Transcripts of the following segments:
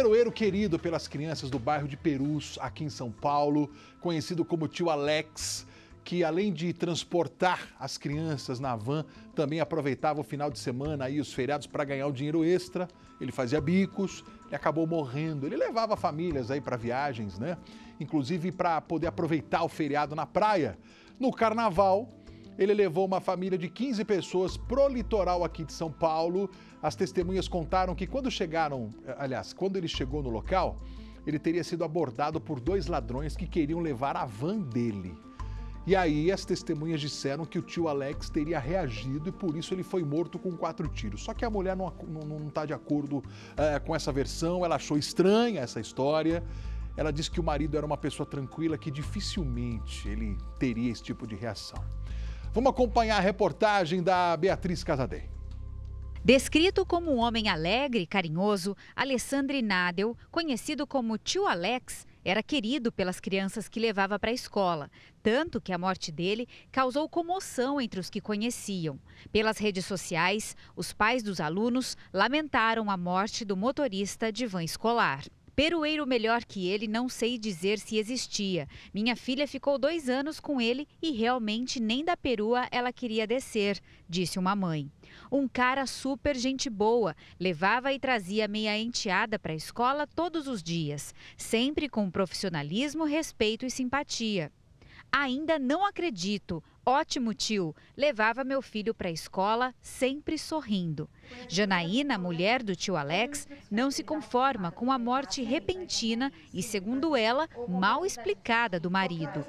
peroeiro querido pelas crianças do bairro de Perus, aqui em São Paulo, conhecido como tio Alex, que além de transportar as crianças na van, também aproveitava o final de semana e os feriados para ganhar o dinheiro extra. Ele fazia bicos, ele acabou morrendo. Ele levava famílias aí para viagens, né? Inclusive para poder aproveitar o feriado na praia. No carnaval, ele levou uma família de 15 pessoas pro litoral aqui de São Paulo. As testemunhas contaram que quando chegaram, eh, aliás, quando ele chegou no local, ele teria sido abordado por dois ladrões que queriam levar a van dele. E aí as testemunhas disseram que o tio Alex teria reagido e por isso ele foi morto com quatro tiros. Só que a mulher não está de acordo eh, com essa versão, ela achou estranha essa história. Ela disse que o marido era uma pessoa tranquila, que dificilmente ele teria esse tipo de reação. Vamos acompanhar a reportagem da Beatriz Casadei. Descrito como um homem alegre e carinhoso, Alessandro Nadel, conhecido como tio Alex, era querido pelas crianças que levava para a escola, tanto que a morte dele causou comoção entre os que conheciam. Pelas redes sociais, os pais dos alunos lamentaram a morte do motorista de van escolar. Perueiro melhor que ele não sei dizer se existia. Minha filha ficou dois anos com ele e realmente nem da perua ela queria descer, disse uma mãe. Um cara super gente boa, levava e trazia meia enteada para a escola todos os dias, sempre com profissionalismo, respeito e simpatia. Ainda não acredito. Ótimo tio. Levava meu filho para a escola sempre sorrindo. Janaína, mulher do tio Alex, não se conforma com a morte repentina e, segundo ela, mal explicada do marido.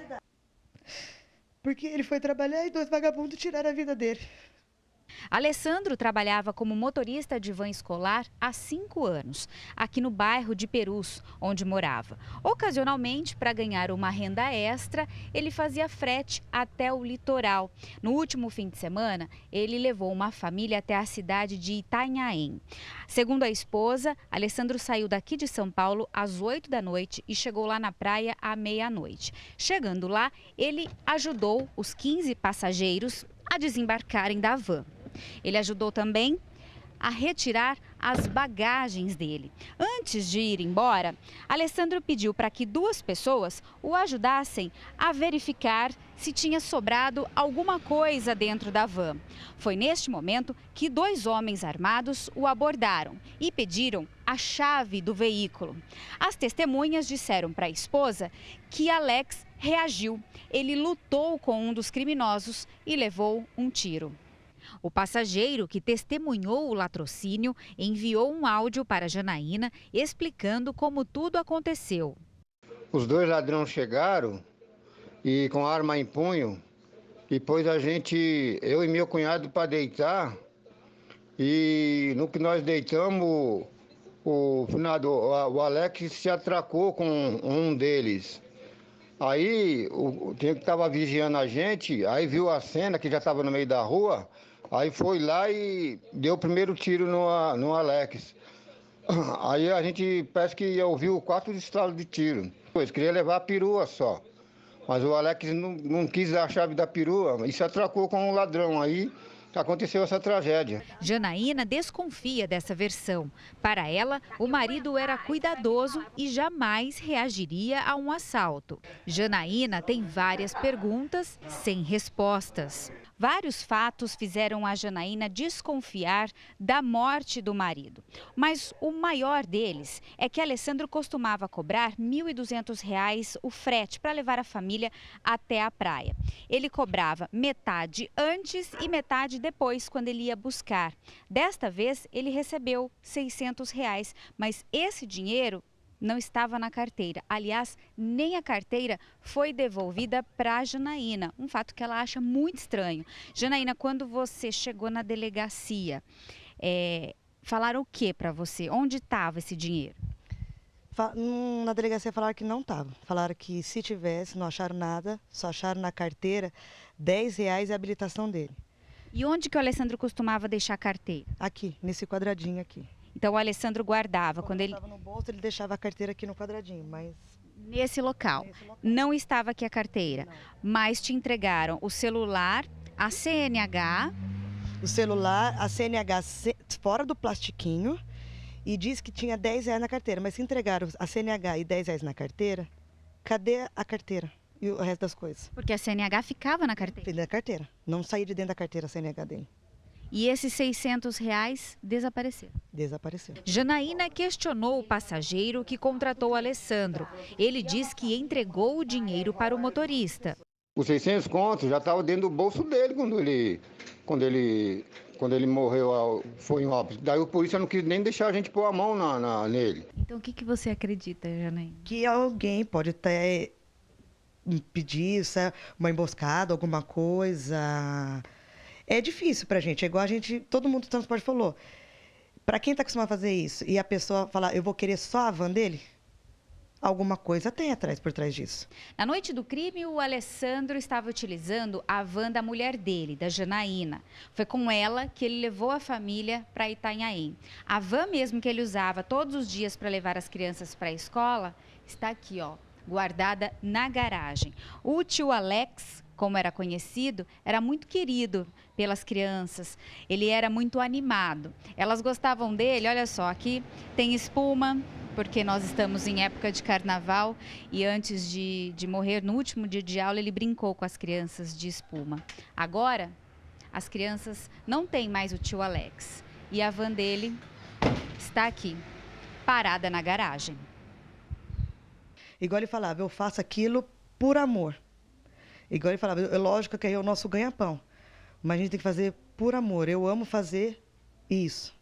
Porque ele foi trabalhar e dois vagabundos tiraram a vida dele. Alessandro trabalhava como motorista de van escolar há cinco anos, aqui no bairro de Perus, onde morava. Ocasionalmente, para ganhar uma renda extra, ele fazia frete até o litoral. No último fim de semana, ele levou uma família até a cidade de Itanhaém. Segundo a esposa, Alessandro saiu daqui de São Paulo às oito da noite e chegou lá na praia à meia-noite. Chegando lá, ele ajudou os 15 passageiros a desembarcarem da van. Ele ajudou também a retirar as bagagens dele. Antes de ir embora, Alessandro pediu para que duas pessoas o ajudassem a verificar se tinha sobrado alguma coisa dentro da van. Foi neste momento que dois homens armados o abordaram e pediram a chave do veículo. As testemunhas disseram para a esposa que Alex reagiu. Ele lutou com um dos criminosos e levou um tiro. O passageiro que testemunhou o latrocínio enviou um áudio para Janaína explicando como tudo aconteceu. Os dois ladrões chegaram e com arma em punho e pôs a gente, eu e meu cunhado, para deitar. E no que nós deitamos, o, o Alex se atracou com um deles. Aí o, o que estava vigiando a gente, aí viu a cena que já estava no meio da rua, Aí foi lá e deu o primeiro tiro no, no Alex. Aí a gente parece que ouviu quatro estralos de tiro. Pois queria levar a perua só. Mas o Alex não, não quis dar a chave da perua e se atracou com um ladrão. Aí aconteceu essa tragédia. Janaína desconfia dessa versão. Para ela, o marido era cuidadoso e jamais reagiria a um assalto. Janaína tem várias perguntas sem respostas. Vários fatos fizeram a Janaína desconfiar da morte do marido. Mas o maior deles é que Alessandro costumava cobrar R$ 1.200 o frete para levar a família até a praia. Ele cobrava metade antes e metade depois, quando ele ia buscar. Desta vez, ele recebeu R$ 600, reais, mas esse dinheiro não estava na carteira. Aliás, nem a carteira foi devolvida para a Janaína, um fato que ela acha muito estranho. Janaína, quando você chegou na delegacia, é, falaram o que para você? Onde estava esse dinheiro? Hum, na delegacia falaram que não estava. Falaram que se tivesse, não acharam nada, só acharam na carteira 10 reais e a habilitação dele. E onde que o Alessandro costumava deixar a carteira? Aqui, nesse quadradinho aqui. Então o Alessandro guardava. Quando, quando ele estava no bolso, ele deixava a carteira aqui no quadradinho, mas. Nesse local. Nesse local. Não estava aqui a carteira, Não. mas te entregaram o celular, a CNH. O celular, a CNH fora do plastiquinho e diz que tinha 10 reais na carteira, mas se entregaram a CNH e 10 reais na carteira, cadê a carteira e o resto das coisas? Porque a CNH ficava na carteira? Na carteira. Não saía de dentro da carteira a CNH dele. E esses 600 reais desapareceram. Desapareceu. Janaína questionou o passageiro que contratou Alessandro. Ele diz que entregou o dinheiro para o motorista. Os 600 contos já estavam dentro do bolso dele quando ele, quando ele, quando ele morreu, ah, foi em óbito. Daí o polícia não quis nem deixar a gente pôr a mão na, na nele. Então o que, que você acredita, Janaína? Que alguém pode ter pedir uma emboscada, alguma coisa é difícil pra gente. É igual a gente, todo mundo do transporte falou. Pra quem tá acostumado a fazer isso e a pessoa falar, eu vou querer só a van dele, alguma coisa tem atrás por trás disso. Na noite do crime, o Alessandro estava utilizando a van da mulher dele, da Janaína. Foi com ela que ele levou a família para Itanhaém. A van mesmo que ele usava todos os dias para levar as crianças para a escola está aqui, ó, guardada na garagem. O tio Alex como era conhecido, era muito querido pelas crianças. Ele era muito animado. Elas gostavam dele, olha só, aqui tem espuma, porque nós estamos em época de carnaval e antes de, de morrer, no último dia de aula, ele brincou com as crianças de espuma. Agora, as crianças não têm mais o tio Alex e a van dele está aqui, parada na garagem. Igual ele falava, eu faço aquilo por amor. Igual ele falava, é lógico que aí é o nosso ganha-pão. Mas a gente tem que fazer por amor. Eu amo fazer isso.